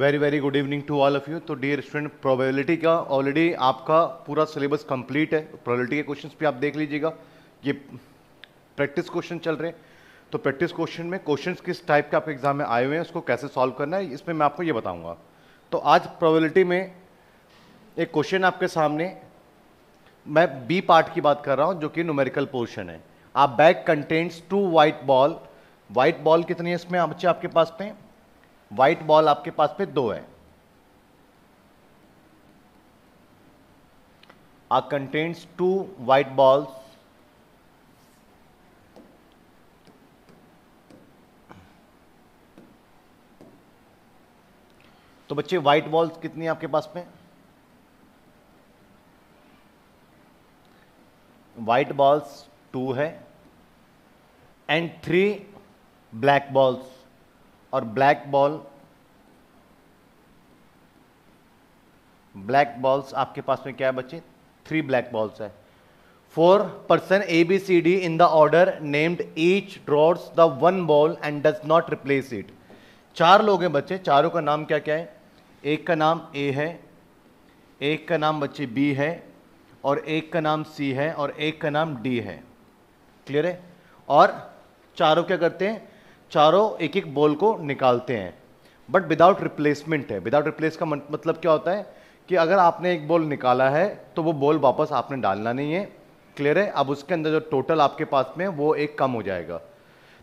very very good evening to all of you तो dear student probability का already आपका पूरा सिलेबस कंप्लीट है प्रोबेबिलिटी के क्वेश्चंस भी आप देख लीजिएगा ये प्रैक्टिस क्वेश्चन चल रहे हैं तो प्रैक्टिस क्वेश्चन में क्वेश्चंस किस टाइप के आपके एग्जाम में आए हुए हैं उसको कैसे सॉल्व करना है इसमें मैं आपको ये बताऊँगा तो आज प्रोबेबिलिटी में एक क्वेश्चन आपके सामने मैं बी पार्ट की बात कर रहा हूँ जो कि न्यूमेरिकल पोर्शन है आप bag contents two white ball white ball कितनी है इसमें बच्चे आपके पास में व्हाइट बॉल आपके पास पे दो है आ कंटेन्स टू व्हाइट बॉल्स तो बच्चे व्हाइट बॉल्स कितनी है आपके पास में व्हाइट बॉल्स टू है एंड थ्री ब्लैक बॉल्स और ब्लैक बॉल ब्लैक बॉल्स आपके पास में क्या है बच्चे थ्री ब्लैक बॉल्स है four person A B C D in the order named each draws the one ball and does not replace it चार लोग हैं बच्चे चारों का नाम क्या क्या है एक का नाम ए है एक का नाम बच्चे बी है और एक का नाम सी है और एक का नाम डी है क्लियर है और चारों क्या करते हैं चारों एक एक बॉल को निकालते हैं बट विदाउट रिप्लेसमेंट है विदाउट रिप्लेस का मतलब क्या होता है कि अगर आपने एक बॉल निकाला है तो वो बॉल वापस आपने डालना नहीं है क्लियर है अब उसके अंदर जो टोटल आपके पास में वो एक कम हो जाएगा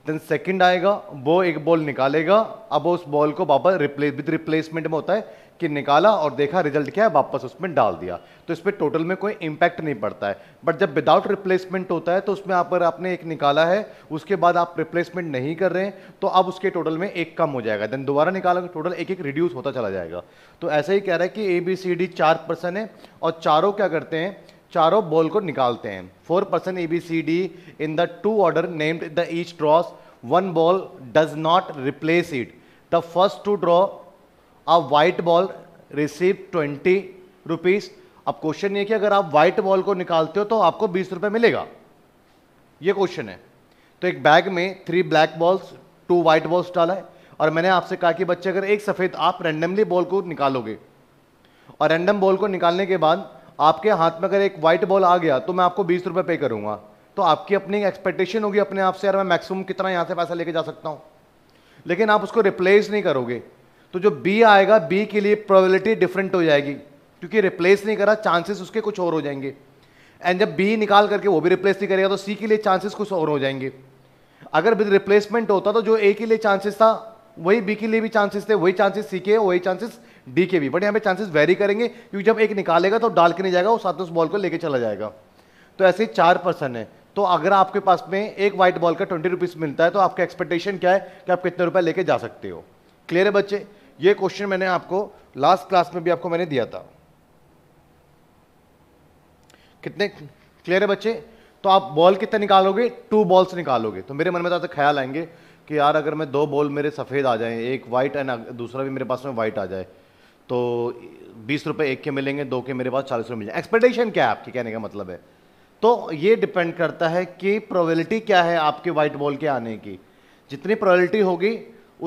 देन सेकंड आएगा वो एक बॉल निकालेगा अब उस बॉल को वापस रिप्लेस विद रिप्लेसमेंट में होता है कि निकाला और देखा रिजल्ट क्या है वापस उसमें डाल दिया तो इस पर टोटल में कोई इम्पैक्ट नहीं पड़ता है बट जब विदाउट रिप्लेसमेंट होता है तो उसमें आप अगर आपने एक निकाला है उसके बाद आप रिप्लेसमेंट नहीं कर रहे हैं तो अब उसके टोटल में एक कम हो जाएगा देन दोबारा निकाला टोटल एक एक रिड्यूस होता चला जाएगा तो ऐसा ही कह रहा है कि ए बी सी डी चार पर्सन है और चारों क्या करते हैं चारों बॉल को निकालते हैं four person A B C D in the to order named the each draws one ball does not replace it the first to draw आप white ball receive twenty rupees अब क्वेश्चन ये कि अगर आप white ball को निकालते हो तो आपको बीस रुपये मिलेगा ये क्वेश्चन है तो एक बैग में three black balls two white balls डाला है और मैंने आपसे कहा कि बच्चे अगर एक सफ़ेद आप रैंडमली बॉल को निकालोगे और रैंडम बॉल को निकालने के बाद आपके हाथ में अगर एक व्हाइट बॉल आ गया तो मैं आपको बीस रुपये पे करूँगा तो आपकी अपनी एक्सपेक्टेशन होगी अपने आप से यार मैं मैक्सिमम कितना यहाँ से पैसा लेके जा सकता हूँ लेकिन आप उसको रिप्लेस नहीं करोगे तो जो बी आएगा बी के लिए प्रोबेबिलिटी डिफरेंट हो जाएगी क्योंकि रिप्लेस नहीं करा चांसेस उसके कुछ और हो जाएंगे एंड जब बी निकाल करके वो भी रिप्लेस नहीं करेगा तो सी के लिए चांसेस कुछ और हो जाएंगे अगर विद रिप्लेसमेंट होता तो जो ए के लिए चांसेस था वही बी के लिए भी चांसेस थे वही चांसेस सी के वही चांसेस डी के भी बट यहाँ पे चांसेस वेरी करेंगे क्योंकि जब एक निकालेगा तो डाल के नहीं जाएगा वो साथ उस बॉल को लेके चला जाएगा तो ऐसे चार पर्सन है तो अगर आपके पास में एक वाइट बॉल का ट्वेंटी रुपीज़ मिलता है तो आपका एक्सपेक्टेशन क्या है कि आप कितने रुपये लेके जा सकते हो क्लियर है बच्चे ये क्वेश्चन मैंने आपको लास्ट क्लास में भी आपको मैंने दिया था कितने क्लियर है बच्चे तो आप बॉल कितने निकालोगे टू बॉल्स निकालोगे तो मेरे मन में ज़्यादा तो ख्याल आएंगे कि यार अगर मैं दो बॉल मेरे सफ़ेद आ जाएं एक वाइट एंड दूसरा भी मेरे पास में वाइट आ जाए तो बीस रुपये एक के मिलेंगे दो के मेरे पास चालीस रुपये मिल जाए एक्सपेक्टेशन क्या है आपके कहने का मतलब है तो ये डिपेंड करता है कि प्रोबेबिलिटी क्या है आपके वाइट बॉल के आने की जितनी प्रोबेबिलिटी होगी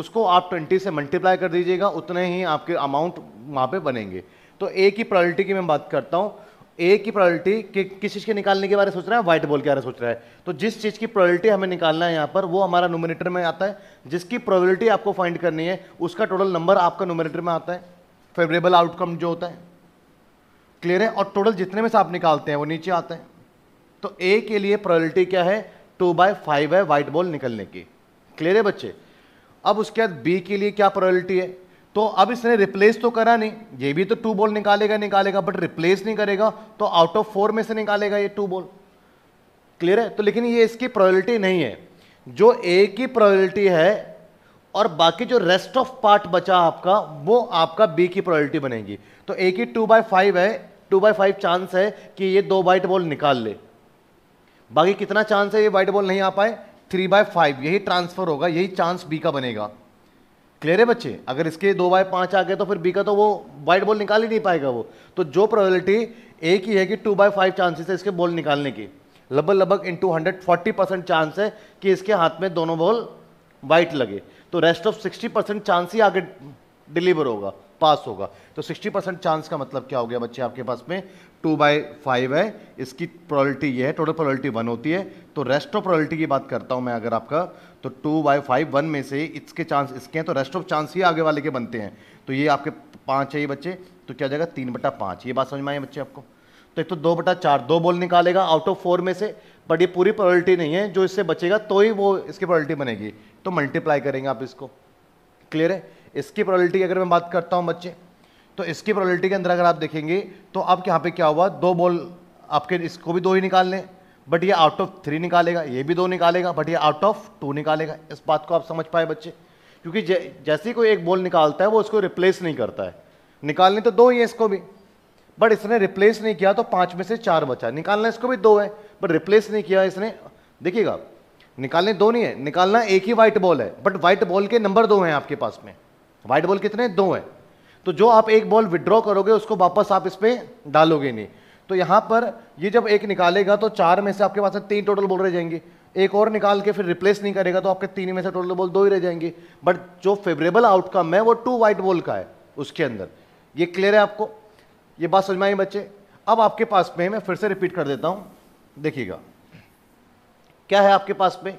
उसको आप 20 से मल्टीप्लाई कर दीजिएगा उतने ही आपके अमाउंट वहाँ पे बनेंगे तो ए की प्रायोरिटी की मैं बात करता हूँ ए की प्रायोरिटी कि, किस चीज़ के निकालने के बारे में सोच रहा है वाइट बॉल के बारे में सोच रहा है तो जिस चीज़ की प्रायोरिटी हमें निकालना है यहाँ पर वो हमारा नोमिनेटर में आता है जिसकी प्रोबेबिलिटी आपको फाइंड करनी है उसका टोटल नंबर आपका नोमिनेटर में आता है फेवरेबल आउटकम जो होता है क्लियर है और टोटल जितने में से आप निकालते हैं वो नीचे आते हैं तो ए के लिए प्रायोरिटी क्या है टू बाय फाइव है वाइट बॉल निकलने की क्लियर है बच्चे अब उसके बाद बी के लिए क्या प्रायोरिटी है तो अब इसने रिप्लेस तो करा नहीं ये भी तो टू बॉल निकालेगा निकालेगा बट रिप्लेस नहीं करेगा तो आउट ऑफ फोर में से निकालेगा ये टू बॉल क्लियर है तो लेकिन ये इसकी प्रायोरिटी नहीं है जो ए की प्रायोरिटी है और बाकी जो रेस्ट ऑफ पार्ट बचा आपका वो आपका बी की प्रायोरिटी बनेगी तो ए की टू बाय फाइव है टू बाय फाइव चांस है कि ये दो वाइट बॉल निकाल ले बाकी कितना चांस है ये वाइट बॉल नहीं आ पाए थ्री बाय फाइव यही ट्रांसफ़र होगा यही चांस बी का बनेगा क्लियर है बच्चे अगर इसके दो बाय पाँच आ गए तो फिर बी का तो वो वाइट बॉल निकाल ही नहीं पाएगा वो तो जो प्रोबेबिलिटी एक ही है कि टू बाय फाइव चांसेस है इसके बॉल निकालने की लगभग लगभग into hundred forty percent chance है कि इसके हाथ में दोनों बॉल वाइट लगे तो rest of sixty percent chance ही आगे डिलीवर होगा पास होगा तो 60 परसेंट चांस का मतलब क्या हो गया बच्चे आपके पास में टू बाई फाइव है इसकी प्रोबेबिलिटी ये है टोटल प्रोबेबिलिटी वन होती है तो रेस्ट ऑफ प्रोबेबिलिटी की बात करता हूँ मैं अगर आपका तो टू बाई फाइव वन में से इसके चांस इसके हैं तो रेस्ट ऑफ चांस ही आगे वाले के बनते हैं तो ये आपके पाँच है ये बच्चे तो क्या जाएगा तीन बटा पाँच ये बात समझ में आई बच्चे आपको तो एक तो दो बटा चार दो बॉल निकालेगा आउट ऑफ फोर में से बट ये पूरी प्रोबेबिलिटी नहीं है जो इससे बचेगा तो ही वो इसकी प्रोबेबिलिटी बनेगी तो मल्टीप्लाई करेंगे आप इसको क्लियर है इसकी प्रोबेबिलिटी अगर मैं बात करता हूँ बच्चे तो इसकी प्रोबेबिलिटी के अंदर अगर आप देखेंगे तो आपके यहाँ पे क्या हुआ दो बॉल आपके इसको भी दो ही निकालने बट ये आउट ऑफ थ्री निकालेगा ये भी दो निकालेगा बट ये आउट ऑफ टू निकालेगा इस बात को आप समझ पाए बच्चे क्योंकि जैसे ही कोई एक बॉल निकालता है वो उसको रिप्लेस नहीं करता है निकालने तो दो ही है इसको भी बट इसने रिप्लेस नहीं किया तो पाँच में से चार बचा निकालना इसको भी दो है बट रिप्लेस नहीं किया इसने देखिएगा निकालने दो नहीं है निकालना एक ही वाइट बॉल है बट वाइट बॉल के नंबर दो हैं आपके पास में वाइट बॉल कितने दो हैं तो जो आप एक बॉल विड्रॉ करोगे उसको वापस आप इस पर डालोगे नहीं तो यहाँ पर ये जब एक निकालेगा तो चार में से आपके पास तीन टोटल बॉल रह जाएंगे एक और निकाल के फिर रिप्लेस नहीं करेगा तो आपके तीन में से टोटल बॉल दो ही रह जाएंगे बट जो फेवरेबल आउटकम है वो टू वाइट बॉल का है उसके अंदर ये क्लियर है आपको ये बात समझ में आई बच्चे अब आपके पास में मैं फिर से रिपीट कर देता हूँ देखिएगा क्या है आपके पास में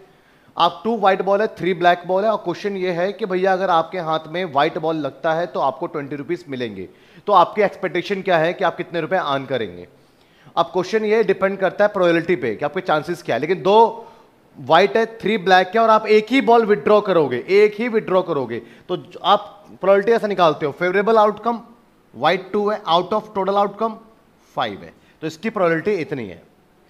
आप टू व्हाइट बॉल है थ्री ब्लैक बॉल है और क्वेश्चन ये है कि भैया अगर आपके हाथ में व्हाइट बॉल लगता है तो आपको ट्वेंटी रुपीज़ मिलेंगे तो आपकी एक्सपेक्टेशन क्या है कि आप कितने रुपए आन करेंगे अब क्वेश्चन ये डिपेंड करता है प्रोबेबिलिटी पे कि आपके चांसेस क्या है लेकिन दो व्हाइट है थ्री ब्लैक है और आप एक ही बॉल विदड्रॉ करोगे एक ही विड्रॉ करोगे तो आप प्रोबेबिलिटी ऐसा निकालते हो फेवरेबल आउटकम व्हाइट टू है out of total outcome five है तो इसकी प्रोबेबिलिटी इतनी है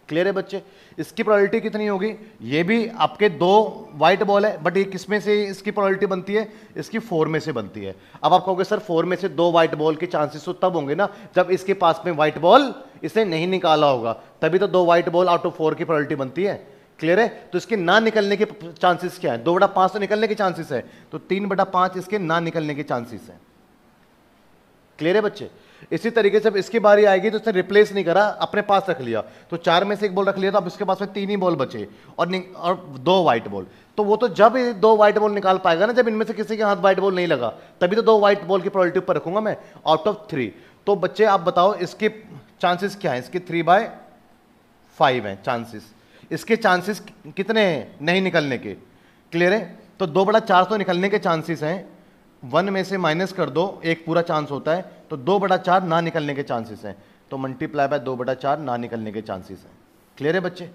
क्लियर है बच्चे इसकी प्रायोरिटी कितनी होगी ये भी आपके दो वाइट बॉल है बट ये किस में से इसकी प्रायोरिटी बनती है इसकी फोर में से बनती है अब आप कहोगे सर फोर में से दो वाइट बॉल के चांसेस तो तब होंगे ना जब इसके पास में वाइट बॉल इसे नहीं निकाला होगा तभी तो दो white ball out of four की प्रायोरिटी बनती है क्लियर है तो इसके ना निकलने के चांसेस क्या है दो बटा पांच तो निकलने के चांसेस है तो तीन बटा पांच इसके ना निकलने के चांसेस है क्लियर है बच्चे इसी तरीके से इसकी बारी आएगी तो उसने रिप्लेस नहीं करा अपने पास रख लिया तो चार में से एक बॉल रख लिया तो अब इसके पास में तीन ही बॉल बचे और और दो व्हाइट बॉल तो वो तो जब दो व्हाइट बॉल निकाल पाएगा ना जब इनमें से किसी के हाथ व्हाइट बॉल नहीं लगा तभी तो दो व्हाइट बॉल की प्रॉलिटी ऊपर रखूंगा मैं आउट ऑफ थ्री तो बच्चे आप बताओ इसके चांसेस क्या है इसके थ्री बाय फाइव है चांसेस इसके चांसेस कितने हैं नहीं निकलने के क्लियर है तो दो बड़ा चार सौ निकलने के चांसेस हैं वन में से माइनस कर दो एक पूरा चांस होता है तो दो बटा चार ना निकलने के चांसेस हैं तो मल्टीप्लाई बाय दो बटा चार ना निकलने के चांसेस हैं क्लियर है बच्चे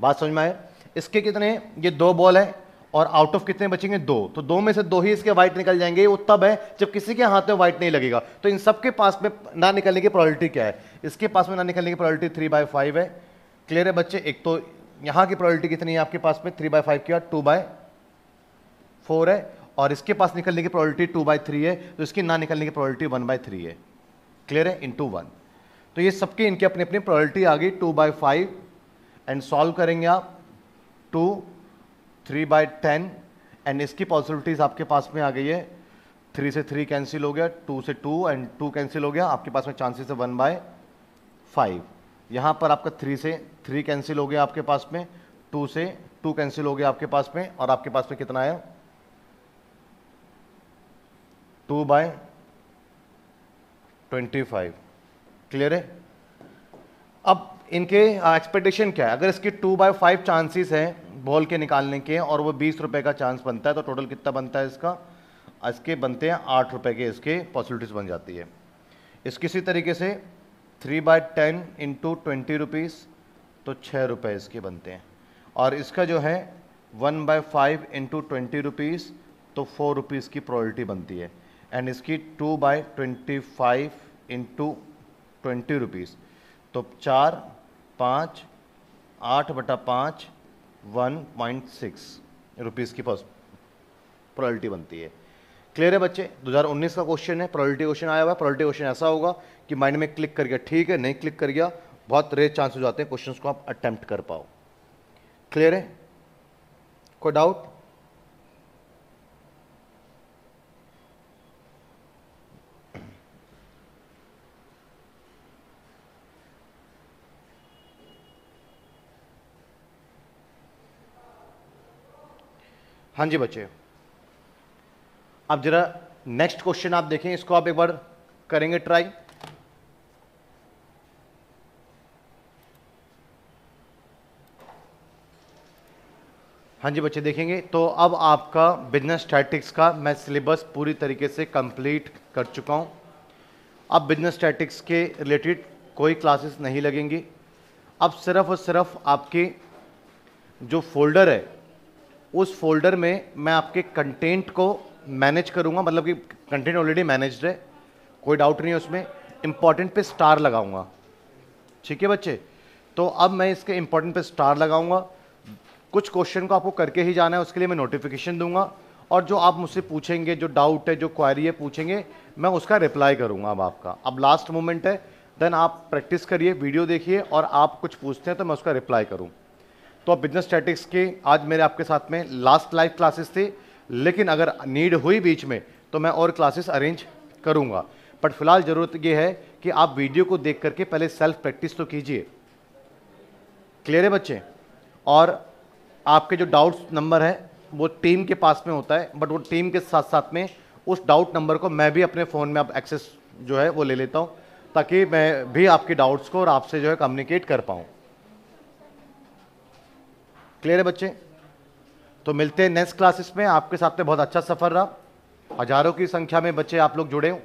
बात समझ में आए इसके कितने ये दो बॉल है और आउट ऑफ कितने बचेंगे दो तो दो में से दो ही इसके व्हाइट निकल जाएंगे वो तब है जब किसी के हाथ में व्हाइट नहीं लगेगा तो इन सबके पास में ना निकलने की प्रॉलिटी क्या है इसके पास में ना निकलने की प्रॉलिटी थ्री बाय फाइव है क्लियर है बच्चे एक तो यहाँ की प्रॉयरिटी कितनी है आपके पास में थ्री बाय फाइव की और टू बाय फोर है और इसके पास निकलने की प्रोबेबिलिटी टू बाई थ्री है तो इसकी ना निकलने की प्रोबेबिलिटी वन बाई थ्री है क्लियर है इन टू वन तो ये सबके इनकी अपनी अपनी प्रोबेबिलिटी आ गई two by five and solve करेंगे आप two three by ten and इसकी पॉसिबिलिटीज़ आपके पास में आ गई है थ्री से थ्री कैंसिल हो गया टू से टू एंड टू कैंसिल हो गया आपके पास में चांसेस है वन बाय फाइव यहाँ पर आपका थ्री से थ्री कैंसिल हो गया आपके पास में टू से टू कैंसिल हो गया आपके पास में और आपके पास में कितना है two by twenty five clear है अब इनके एक्सपेक्टेशन क्या है अगर इसके टू बाय फाइव चांसेस हैं बॉल के निकालने के और वो बीस रुपए का चांस बनता है तो टोटल कितना बनता है इसका इसके बनते हैं आठ रुपए के इसके पॉसिबिलिटीज़ बन जाती है इस किसी तरीके से three by ten into twenty rupees तो छः रुपए इसके बनते हैं और इसका जो है one by five into twenty rupees तो फोर रुपीज़ की प्रॉयल्टी बनती है एंड इसकी two by twenty five into twenty rupees तो चार पाँच आठ बटा पाँच वन पॉइंट सिक्स रुपीज़ की प्रॉयल्टी बनती है क्लियर है बच्चे 2019 का क्वेश्चन है प्रॉयल्टी क्वेश्चन आया हुआ है प्रॉयल्टी क्वेश्चन ऐसा होगा कि माइंड में क्लिक कर गया ठीक है नहीं क्लिक कर गया बहुत रेयर चांस हो जाते हैं क्वेश्चन को आप अटैम्प्ट कर पाओ क्लियर है कोई डाउट हाँ जी बच्चे आप जरा नेक्स्ट क्वेश्चन आप देखें इसको आप एक बार करेंगे ट्राई हाँ जी बच्चे देखेंगे तो अब आपका बिजनेस स्टैटिक्स का मैं सिलेबस पूरी तरीके से कंप्लीट कर चुका हूँ अब बिजनेस स्टैटिक्स के रिलेटेड कोई क्लासेस नहीं लगेंगी अब सिर्फ और सिर्फ आपके जो फोल्डर है उस फोल्डर में मैं आपके कंटेंट को मैनेज करूँगा मतलब कि कंटेंट ऑलरेडी मैनेज है कोई डाउट नहीं है उसमें इम्पॉर्टेंट पे स्टार लगाऊंगा ठीक है बच्चे तो अब मैं इसके इम्पॉर्टेंट पे स्टार लगाऊंगा कुछ क्वेश्चन को आपको करके ही जाना है उसके लिए मैं नोटिफिकेशन दूंगा और जो आप मुझसे पूछेंगे जो डाउट है जो क्वारी है पूछेंगे मैं उसका रिप्लाई करूँगा अब आपका अब लास्ट मोमेंट है देन आप प्रैक्टिस करिए वीडियो देखिए और आप कुछ पूछते हैं तो मैं उसका रिप्लाई करूँ तो अब बिजनेस स्टैटिक्स के आज मेरे आपके साथ में लास्ट लाइव क्लासेस थी लेकिन अगर नीड हुई बीच में तो मैं और क्लासेस अरेंज करूँगा बट फिलहाल ज़रूरत ये है कि आप वीडियो को देख करके पहले सेल्फ प्रैक्टिस तो कीजिए क्लियर है बच्चे और आपके जो डाउट्स नंबर है वो टीम के पास में होता है बट वो टीम के साथ साथ में उस डाउट नंबर को मैं भी अपने फ़ोन में अब एक्सेस जो है वो ले लेता हूँ ताकि मैं भी आपके डाउट्स को और आपसे जो है कम्युनिकेट कर पाऊँ क्लियर है बच्चे तो मिलते हैं नेक्स्ट क्लासेस में आपके साथ में बहुत अच्छा सफ़र रहा हज़ारों की संख्या में बच्चे आप लोग जुड़े हों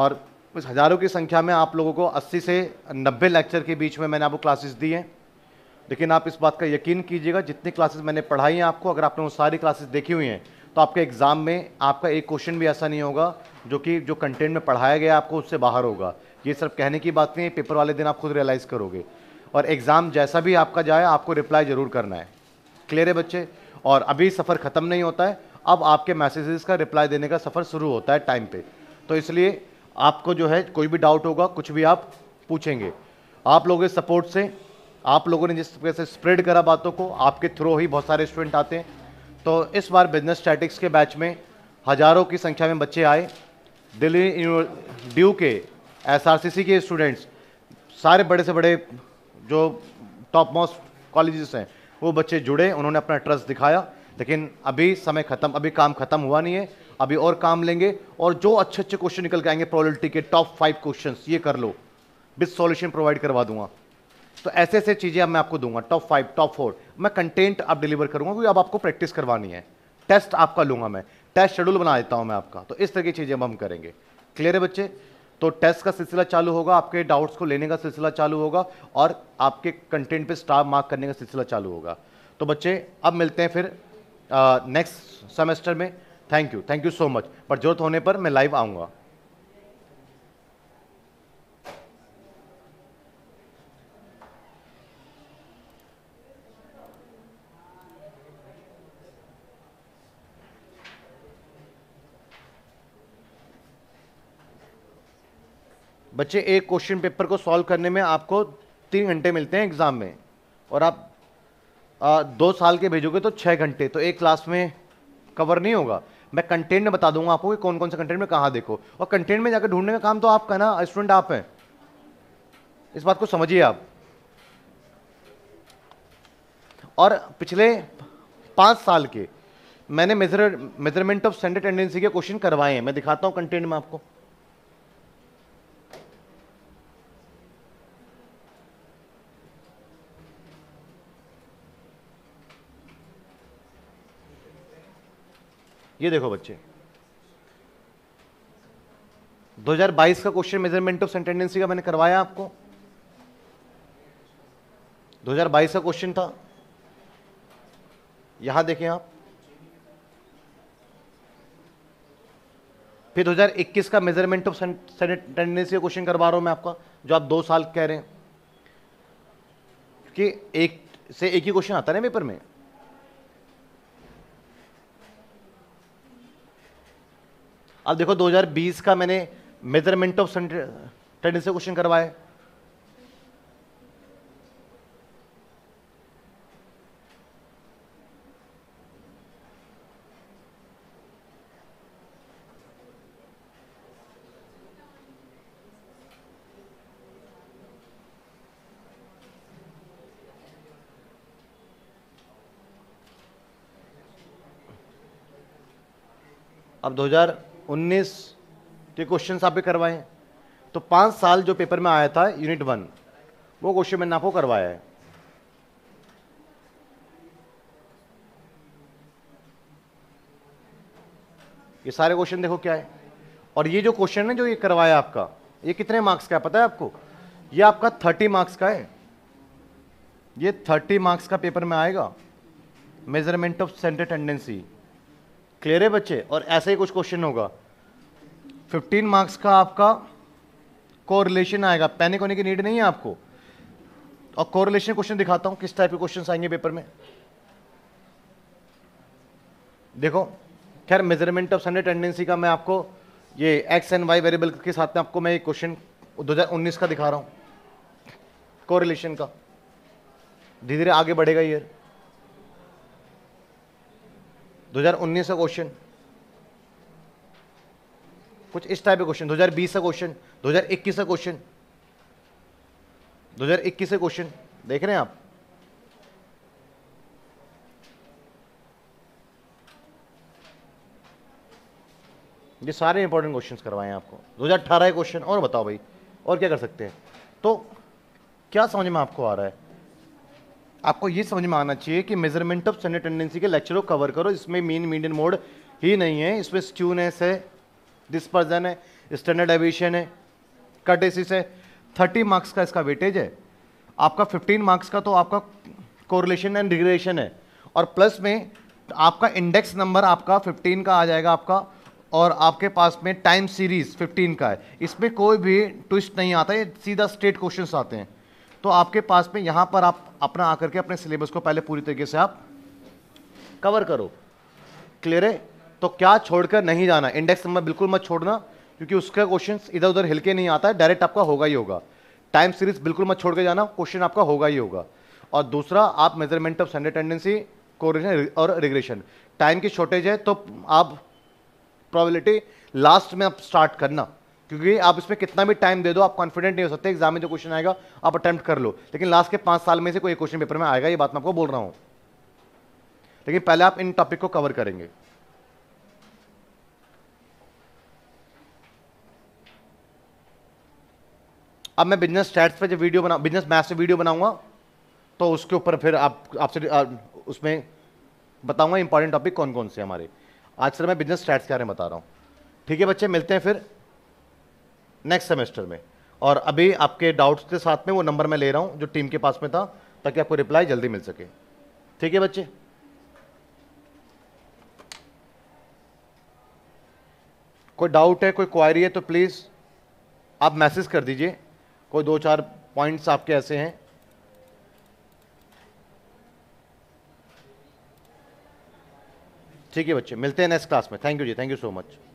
और उस हज़ारों की संख्या में आप लोगों को 80 से 90 लेक्चर के बीच में मैंने आपको क्लासेस दी हैं लेकिन आप इस बात का यकीन कीजिएगा जितनी क्लासेस मैंने पढ़ाई हैं आपको अगर आपने वो सारी क्लासेस देखी हुई हैं तो आपके एग्ज़ाम में आपका एक क्वेश्चन भी ऐसा नहीं होगा जो कि जो कंटेंट में पढ़ाया गया आपको उससे बाहर होगा ये सिर्फ कहने की बात नहीं है पेपर वाले दिन आप खुद रियलाइज़ करोगे और एग्ज़ाम जैसा भी आपका जाए आपको रिप्लाई ज़रूर करना है क्लियर है बच्चे और अभी सफ़र ख़त्म नहीं होता है अब आपके मैसेजेस का रिप्लाई देने का सफ़र शुरू होता है टाइम पे तो इसलिए आपको जो है कोई भी डाउट होगा कुछ भी आप पूछेंगे आप लोगों के सपोर्ट से आप लोगों ने जिस तरह से स्प्रेड करा बातों को आपके थ्रू ही बहुत सारे स्टूडेंट आते हैं तो इस बार बिजनेस स्टैटिक्स के बैच में हज़ारों की संख्या में बच्चे आए दिल्ली ड्यू के एस के स्टूडेंट्स सारे बड़े से बड़े जो टॉप मोस्ट कॉलेजेस हैं वो बच्चे जुड़े उन्होंने अपना ट्रस्ट दिखाया लेकिन अभी समय ख़त्म अभी काम ख़त्म हुआ नहीं है अभी और काम लेंगे और जो अच्छे अच्छे क्वेश्चन निकल के आएंगे प्रोबेबिलिटी के टॉप फाइव क्वेश्चन ये कर लो विद सॉल्यूशन प्रोवाइड करवा दूंगा तो ऐसे ऐसे चीज़ें अब मैं आपको दूंगा टॉप फाइव टॉप फोर मैं कंटेंट आप डिलीवर करूंगा क्योंकि अब आपको प्रैक्टिस करवानी है टेस्ट आपका लूंगा मैं टेस्ट शेड्यूल बना देता हूँ मैं आपका तो इस तरह की चीज़ें अब हम करेंगे क्लियर है बच्चे तो टेस्ट का सिलसिला चालू होगा आपके डाउट्स को लेने का सिलसिला चालू होगा और आपके कंटेंट पे स्टार मार्क करने का सिलसिला चालू होगा तो बच्चे अब मिलते हैं फिर नेक्स्ट सेमेस्टर में thank you thank you so much पर जरूरत होने पर मैं लाइव आऊँगा बच्चे एक क्वेश्चन पेपर को सॉल्व करने में आपको तीन घंटे मिलते हैं एग्ज़ाम में और आप आ, दो साल के भेजोगे तो छः घंटे तो एक क्लास में कवर नहीं होगा मैं कंटेंट में बता दूंगा आपको कि कौन कौन से कंटेंट में कहाँ देखो और कंटेंट में जाकर ढूंढने का काम तो आपका ना स्टूडेंट आप हैं इस बात को समझिए आप और पिछले पाँच साल के मैंने major measurement of standard tendency के क्वेश्चन करवाए हैं मैं दिखाता हूँ कंटेंट में आपको ये देखो बच्चे 2022 का क्वेश्चन मेजरमेंट ऑफ सेंटेंडेंसी का मैंने करवाया आपको 2022 का क्वेश्चन था यहां देखें आप फिर 2021 का मेजरमेंट ऑफ सेंटेंडेंसी का क्वेश्चन करवा रहा हूं मैं आपका जो आप दो साल कह रहे हैं कि एक से एक ही क्वेश्चन आता है ना पेपर में अब देखो 2020 का मैंने मेजरमेंट ऑफ ट्रेंड से क्वेश्चन करवाए अब उन्नीस के क्वेश्चन आप करवाए तो पाँच साल जो पेपर में आया था यूनिट वन वो क्वेश्चन मैंने आपको करवाया है ये सारे क्वेश्चन देखो क्या है और ये जो क्वेश्चन है जो ये करवाया आपका ये कितने मार्क्स का है पता है आपको ये आपका थर्टी मार्क्स का है ये थर्टी मार्क्स का पेपर में आएगा measurement of centre tendency clear है बच्चे और ऐसे ही कुछ क्वेश्चन होगा 15 मार्क्स का आपका कोरिलेशन आएगा पैनिक होने की नीड नहीं है आपको और कोरिलेशन क्वेश्चन दिखाता हूं किस टाइप के क्वेश्चन आएंगे पेपर में देखो खैर मेजरमेंट ऑफ सन्डे टेंडेंसी का मैं आपको ये एक्स एंड वाई वेरिएबल के साथ में आपको मैं ये क्वेश्चन 2019 का दिखा रहा हूँ कोरिलेशन का धीरे धीरे आगे बढ़ेगा ये 2019 का क्वेश्चन कुछ इस टाइप के क्वेश्चन 2020 का क्वेश्चन 2021 का क्वेश्चन 2021 का क्वेश्चन देख रहे हैं आप ये सारे इंपॉर्टेंट क्वेश्चंस करवाए हैं आपको 2018 के क्वेश्चन और बताओ भाई और क्या कर सकते हैं तो क्या समझ में आपको आ रहा है आपको ये समझ में आना चाहिए कि मेजरमेंट ऑफ सेंडर टेंडेंसी के लेक्चर को कवर करो इसमें मीन मीडियन मोड ही नहीं है इसमें स्ट्यूनेस है डिस्पर्जन है स्टैंडर्ड एविएशन है कटेसिस है थर्टी मार्क्स का इसका वेटेज है आपका फिफ्टीन मार्क्स का तो आपका कोरिलेशन एंड रिग्रेशन है और प्लस में आपका इंडेक्स नंबर आपका फिफ्टीन का आ जाएगा आपका और आपके पास में टाइम सीरीज 15 का है इसमें कोई भी ट्विस्ट नहीं आता है सीधा स्ट्रेट क्वेश्चंस आते हैं तो आपके पास में यहाँ पर आप अपना आकर के अपने सिलेबस को पहले पूरी तरीके से आप कवर करो क्लियर है तो क्या छोड़कर नहीं जाना इंडेक्स नंबर बिल्कुल मत छोड़ना क्योंकि उसका क्वेश्चन इधर उधर हिलके नहीं आता है डायरेक्ट आपका होगा ही होगा टाइम सीरीज बिल्कुल मत छोड़ के जाना क्वेश्चन आपका होगा ही होगा और दूसरा आप measurement of centre tendency correlation और रिग्रेशन टाइम की शॉर्टेज है तो आप प्रॉबिलिटी लास्ट में आप स्टार्ट करना क्योंकि आप इसमें कितना भी टाइम दे दो आप कॉन्फिडेंट नहीं हो सकते एग्जाम में जो क्वेश्चन आएगा आप अटेम्प्ट कर लो लेकिन लास्ट के पांच साल में से कोई क्वेश्चन पेपर में आएगा ये बात मैं आपको बोल रहा हूं लेकिन पहले आप इन टॉपिक को कवर करेंगे अब मैं बिजनेस स्टैट्स पर जब वीडियो बना बिजनेस मैथ्स से वीडियो बनाऊंगा तो उसके ऊपर फिर आप आपसे उसमें बताऊंगा इंपॉर्टेंट टॉपिक कौन कौन से हमारे आज सर मैं बिजनेस स्टैट्स के बारे में बता रहा हूँ ठीक है बच्चे मिलते हैं फिर नेक्स्ट सेमेस्टर में और अभी आपके डाउट्स के साथ में वो नंबर मैं ले रहा हूँ जो टीम के पास में था ताकि आपको रिप्लाई जल्दी मिल सके ठीक है बच्चे कोई डाउट है कोई क्वायरी है तो प्लीज़ आप मैसेज कर दीजिए कोई दो चार पॉइंट्स आपके ऐसे हैं ठीक है बच्चे मिलते हैं नेक्स्ट क्लास में thank you ji thank you so much